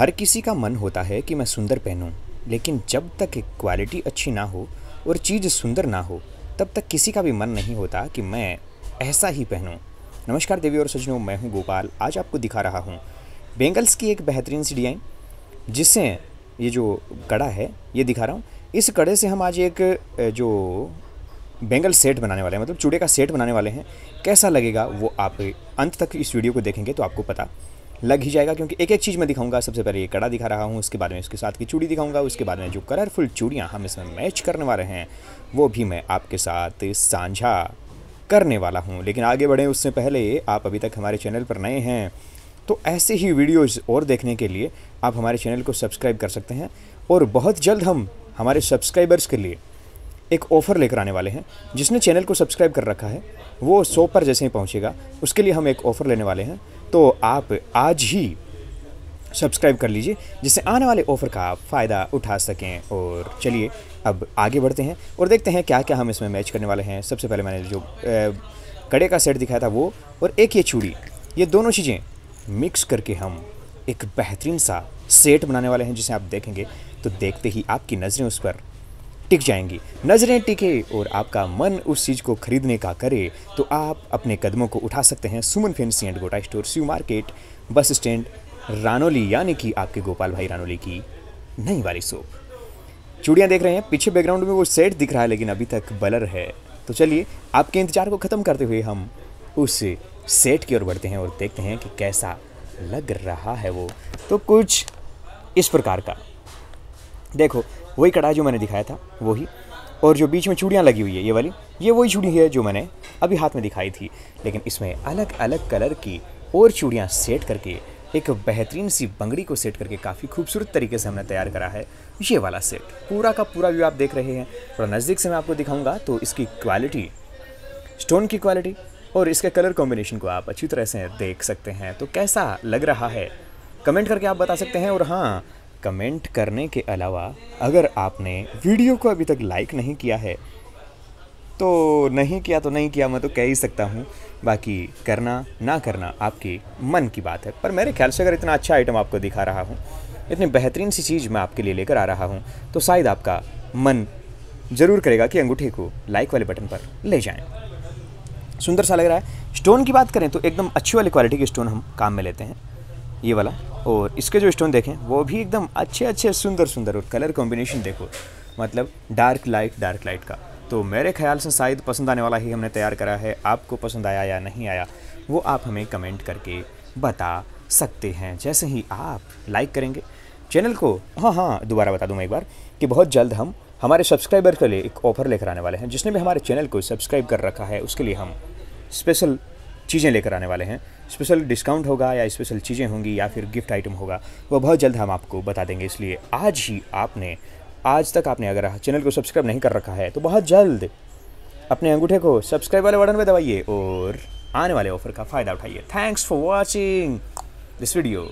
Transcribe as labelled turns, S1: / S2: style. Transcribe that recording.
S1: हर किसी का मन होता है कि मैं सुंदर पहनूं लेकिन जब तक क्वालिटी अच्छी ना हो और चीज़ सुंदर ना हो तब तक किसी का भी मन नहीं होता कि मैं ऐसा ही पहनूं नमस्कार देवी और सजनों मैं हूं गोपाल आज आपको दिखा रहा हूं बेंगल्स की एक बेहतरीन सी डिजाइन जिससे ये जो कड़ा है ये दिखा रहा हूँ इस कड़े से हम आज एक जो बेंगल सेट बनाने वाले हैं मतलब चूड़े का सेट बनाने वाले हैं कैसा लगेगा वो आप अंत तक इस वीडियो को देखेंगे तो आपको पता लग ही जाएगा क्योंकि एक एक चीज़ मैं दिखाऊंगा सबसे पहले ये कड़ा दिखा रहा हूँ उसके बाद में उसके साथ की चूड़ी दिखाऊंगा उसके बाद में जो कलरफुल चूड़ियाँ हम इसमें मैच करने वाले हैं वो भी मैं आपके साथ साझा करने वाला हूँ लेकिन आगे बढ़ें उससे पहले आप अभी तक हमारे चैनल पर नए हैं तो ऐसे ही वीडियोज़ और देखने के लिए आप हमारे चैनल को सब्सक्राइब कर सकते हैं और बहुत जल्द हम हमारे सब्सक्राइबर्स के लिए एक ऑफ़र लेकर आने वाले हैं जिसने चैनल को सब्सक्राइब कर रखा है वो सौ पर जैसे ही पहुँचेगा उसके लिए हम एक ऑफ़र लेने वाले हैं तो आप आज ही सब्सक्राइब कर लीजिए जिससे आने वाले ऑफ़र का आप फ़ायदा उठा सकें और चलिए अब आगे बढ़ते हैं और देखते हैं क्या क्या हम इसमें मैच करने वाले हैं सबसे पहले मैंने जो कड़े का सेट दिखाया था वो और एक ये चूड़ी ये दोनों चीज़ें मिक्स करके हम एक बेहतरीन सा सेट बनाने वाले हैं जिसे आप देखेंगे तो देखते ही आपकी नज़रें उस पर टिक जाएंगी नज़रें टिके और आपका मन उस चीज़ को खरीदने का करे तो आप अपने कदमों को उठा सकते हैं Suman fancy and Gota store C market bus stand Ranoli यानी कि आपके गोपाल भाई रानोली की नई वाली सोप चूड़ियाँ देख रहे हैं पीछे बैकग्राउंड में वो सेट दिख रहा है लेकिन अभी तक बलर है तो चलिए आपके इंतजार को ख़त्म करते हुए हम उस सेट की ओर बढ़ते हैं और देखते हैं कि कैसा लग रहा है वो तो कुछ इस प्रकार का देखो वही कढ़ाई जो मैंने दिखाया था वही और जो बीच में चूड़ियाँ लगी हुई है ये वाली ये वही चूड़ी है जो मैंने अभी हाथ में दिखाई थी लेकिन इसमें अलग अलग कलर की और चूड़ियाँ सेट करके एक बेहतरीन सी बंगड़ी को सेट करके काफ़ी खूबसूरत तरीके से हमने तैयार करा है ये वाला सेट पूरा का पूरा व्यू आप देख रहे हैं थोड़ा नज़दीक से मैं आपको दिखाऊंगा तो इसकी क्वालिटी स्टोन की क्वालिटी और इसके कलर कॉम्बिनेशन को आप अच्छी तरह से देख सकते हैं तो कैसा लग रहा है कमेंट करके आप बता सकते हैं और हाँ कमेंट करने के अलावा अगर आपने वीडियो को अभी तक लाइक नहीं किया है तो नहीं किया तो नहीं किया मैं तो कह ही सकता हूँ बाकी करना ना करना आपकी मन की बात है पर मेरे ख्याल से अगर इतना अच्छा आइटम आपको दिखा रहा हूँ इतनी बेहतरीन सी चीज़ मैं आपके लिए लेकर आ रहा हूँ तो शायद आपका मन ज़रूर करेगा कि अंगूठे को लाइक वाले बटन पर ले जाएं सुंदर सा लग रहा है स्टोन की बात करें तो एकदम अच्छी वाली क्वालिटी के स्टोन हम काम में लेते हैं ये वाला और इसके जो स्टोन देखें वो भी एकदम अच्छे अच्छे सुंदर सुंदर और कलर कॉम्बिनेशन देखो मतलब डार्क लाइट डार्क लाइट का तो मेरे ख्याल से शायद पसंद आने वाला ही हमने तैयार करा है आपको पसंद आया या नहीं आया वो आप हमें कमेंट करके बता सकते हैं जैसे ही आप लाइक करेंगे चैनल को हाँ हाँ दोबारा बता दूँ मैं एक बार कि बहुत जल्द हम हमारे सब्सक्राइबर के लिए एक ऑफ़र लेकर आने वाले हैं जिसने भी हमारे चैनल को सब्सक्राइब कर रखा है उसके लिए हम स्पेशल चीज़ें लेकर आने वाले हैं स्पेशल डिस्काउंट होगा या स्पेशल चीज़ें होंगी या फिर गिफ्ट आइटम होगा वो बहुत जल्द हम आपको बता देंगे इसलिए आज ही आपने आज तक आपने अगर चैनल को सब्सक्राइब नहीं कर रखा है तो बहुत जल्द अपने अंगूठे को सब्सक्राइब वाले बटन पर दबाइए और आने वाले ऑफर का फ़ायदा उठाइए thanks for watching this video